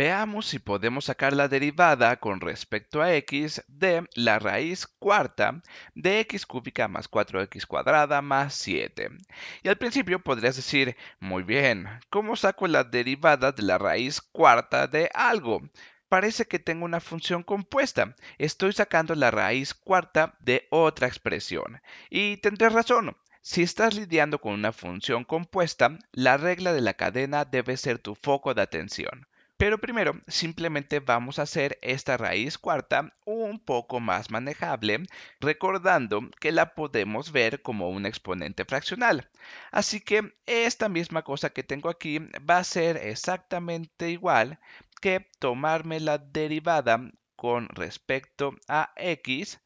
Veamos si podemos sacar la derivada con respecto a x de la raíz cuarta de x cúbica más 4x cuadrada más 7. Y al principio podrías decir, muy bien, ¿cómo saco la derivada de la raíz cuarta de algo? Parece que tengo una función compuesta. Estoy sacando la raíz cuarta de otra expresión. Y tendrás razón, si estás lidiando con una función compuesta, la regla de la cadena debe ser tu foco de atención. Pero primero, simplemente vamos a hacer esta raíz cuarta un poco más manejable, recordando que la podemos ver como un exponente fraccional. Así que esta misma cosa que tengo aquí va a ser exactamente igual que tomarme la derivada con respecto a x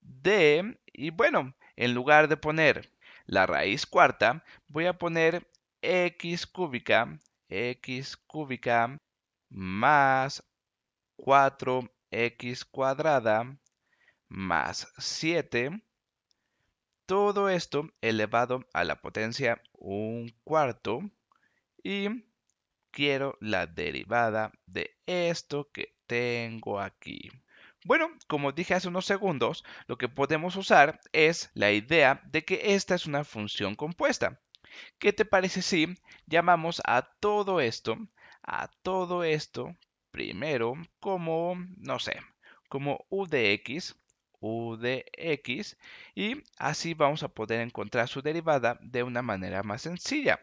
de, y bueno, en lugar de poner la raíz cuarta, voy a poner x cúbica x cúbica más 4x cuadrada más 7. Todo esto elevado a la potencia 1 cuarto. Y quiero la derivada de esto que tengo aquí. Bueno, como dije hace unos segundos, lo que podemos usar es la idea de que esta es una función compuesta. ¿Qué te parece si llamamos a todo esto, a todo esto, primero como, no sé, como u de x, u de x, y así vamos a poder encontrar su derivada de una manera más sencilla.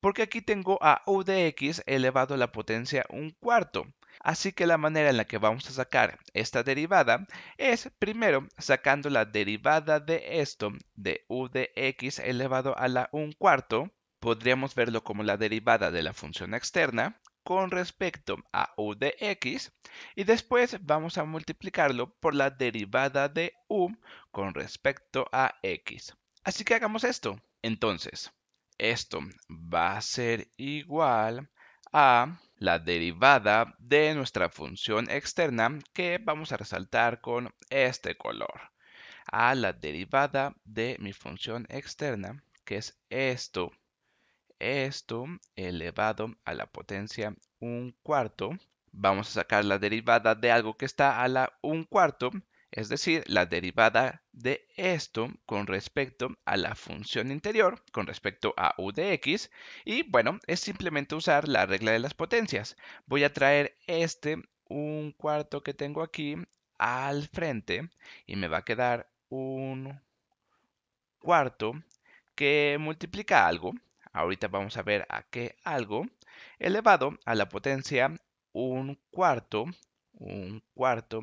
Porque aquí tengo a u de x elevado a la potencia un cuarto. Así que la manera en la que vamos a sacar esta derivada es primero sacando la derivada de esto de u de x elevado a la 1 cuarto. Podríamos verlo como la derivada de la función externa con respecto a u de x y después vamos a multiplicarlo por la derivada de u con respecto a x. Así que hagamos esto. Entonces, esto va a ser igual a la derivada de nuestra función externa que vamos a resaltar con este color. A la derivada de mi función externa, que es esto, esto elevado a la potencia un cuarto. Vamos a sacar la derivada de algo que está a la un cuarto es decir, la derivada de esto con respecto a la función interior, con respecto a u de x, y bueno, es simplemente usar la regla de las potencias. Voy a traer este, un cuarto que tengo aquí, al frente, y me va a quedar un cuarto que multiplica algo, ahorita vamos a ver a qué algo, elevado a la potencia un cuarto, un cuarto,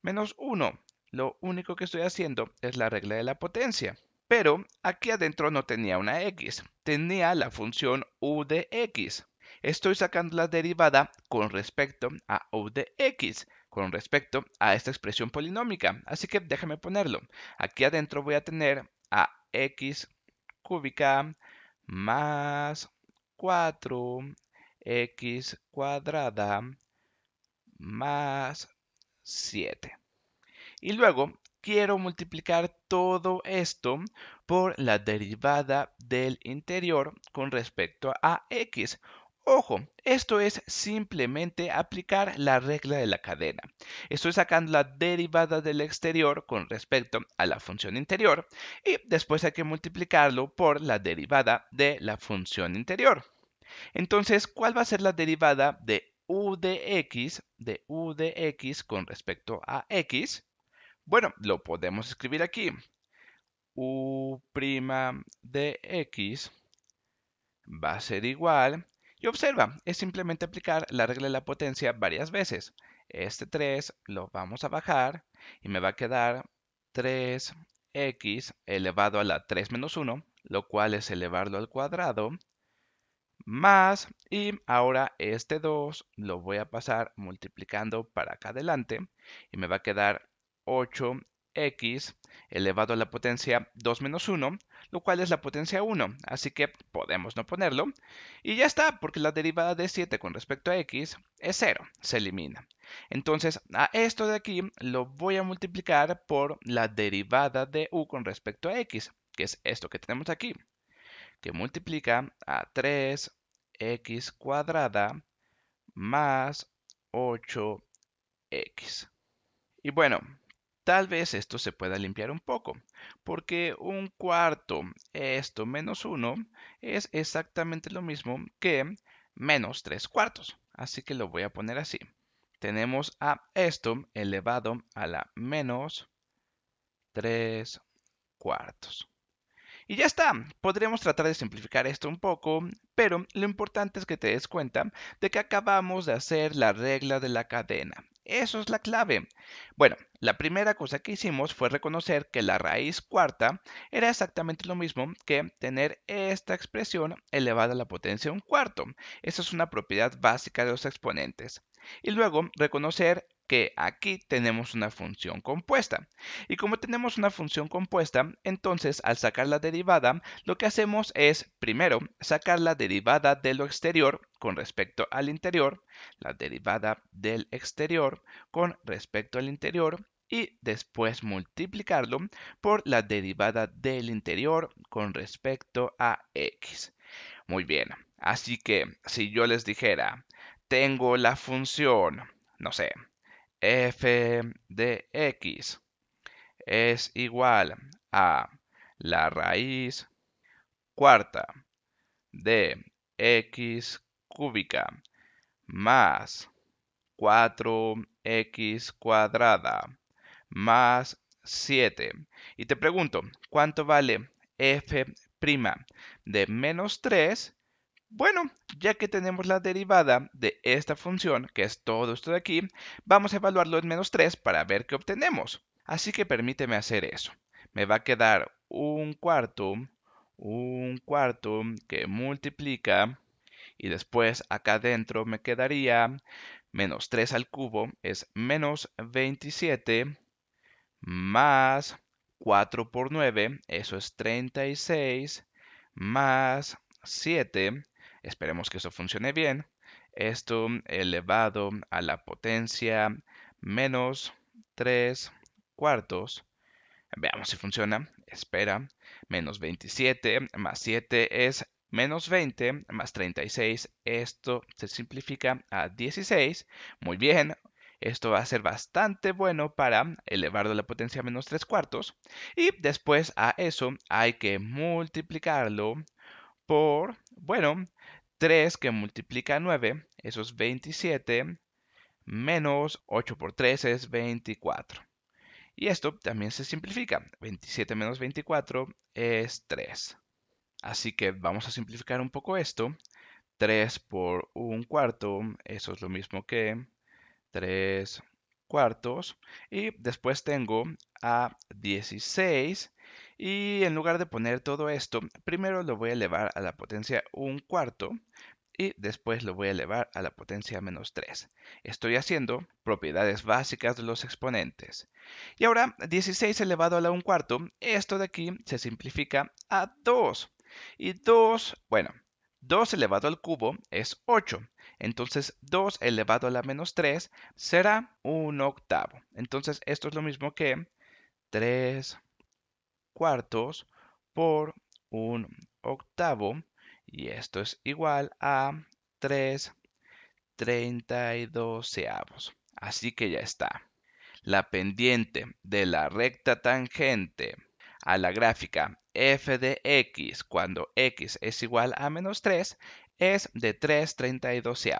menos 1. Lo único que estoy haciendo es la regla de la potencia. Pero aquí adentro no tenía una x, tenía la función u de x. Estoy sacando la derivada con respecto a u de x, con respecto a esta expresión polinómica. Así que déjame ponerlo. Aquí adentro voy a tener a x cúbica más 4x cuadrada más 7. Y luego quiero multiplicar todo esto por la derivada del interior con respecto a x. Ojo, esto es simplemente aplicar la regla de la cadena. Estoy sacando la derivada del exterior con respecto a la función interior y después hay que multiplicarlo por la derivada de la función interior. Entonces, ¿cuál va a ser la derivada de u de x, de u de x con respecto a x? Bueno, lo podemos escribir aquí. U' de x va a ser igual. Y observa, es simplemente aplicar la regla de la potencia varias veces. Este 3 lo vamos a bajar y me va a quedar 3x elevado a la 3 menos 1, lo cual es elevarlo al cuadrado, más, y ahora este 2 lo voy a pasar multiplicando para acá adelante, y me va a quedar 8x elevado a la potencia 2 menos 1, lo cual es la potencia 1, así que podemos no ponerlo. Y ya está, porque la derivada de 7 con respecto a x es 0, se elimina. Entonces, a esto de aquí lo voy a multiplicar por la derivada de u con respecto a x, que es esto que tenemos aquí, que multiplica a 3x cuadrada más 8x. Y bueno, Tal vez esto se pueda limpiar un poco, porque un cuarto, esto menos 1 es exactamente lo mismo que menos tres cuartos. Así que lo voy a poner así. Tenemos a esto elevado a la menos tres cuartos. Y ya está, podríamos tratar de simplificar esto un poco, pero lo importante es que te des cuenta de que acabamos de hacer la regla de la cadena. Eso es la clave. Bueno, la primera cosa que hicimos fue reconocer que la raíz cuarta era exactamente lo mismo que tener esta expresión elevada a la potencia de un cuarto. Esa es una propiedad básica de los exponentes. Y luego reconocer que aquí tenemos una función compuesta. Y como tenemos una función compuesta, entonces al sacar la derivada, lo que hacemos es, primero, sacar la derivada de lo exterior con respecto al interior, la derivada del exterior con respecto al interior, y después multiplicarlo por la derivada del interior con respecto a x. Muy bien, así que si yo les dijera, tengo la función, no sé, f de x es igual a la raíz cuarta de x cúbica más 4x cuadrada más 7. Y te pregunto, ¿cuánto vale f' de menos 3 bueno, ya que tenemos la derivada de esta función, que es todo esto de aquí, vamos a evaluarlo en menos 3 para ver qué obtenemos. Así que permíteme hacer eso. Me va a quedar un cuarto, un cuarto que multiplica, y después acá adentro me quedaría menos 3 al cubo, es menos 27, más 4 por 9, eso es 36, más 7, Esperemos que eso funcione bien. Esto elevado a la potencia menos 3 cuartos. Veamos si funciona. Espera. Menos 27 más 7 es menos 20 más 36. Esto se simplifica a 16. Muy bien. Esto va a ser bastante bueno para elevarlo a la potencia menos 3 cuartos. Y después a eso hay que multiplicarlo por, bueno, 3 que multiplica 9, eso es 27, menos 8 por 3 es 24. Y esto también se simplifica. 27 menos 24 es 3. Así que vamos a simplificar un poco esto. 3 por 1 cuarto, eso es lo mismo que 3 cuartos. Y después tengo a 16 y en lugar de poner todo esto, primero lo voy a elevar a la potencia 1 cuarto y después lo voy a elevar a la potencia menos 3. Estoy haciendo propiedades básicas de los exponentes. Y ahora 16 elevado a la 1 cuarto, esto de aquí se simplifica a 2. Y 2, bueno, 2 elevado al cubo es 8. Entonces 2 elevado a la menos 3 será 1 octavo. Entonces esto es lo mismo que 3 cuartos por un octavo y esto es igual a 3 32 Así que ya está. La pendiente de la recta tangente a la gráfica f de x cuando x es igual a menos 3 es de 3 32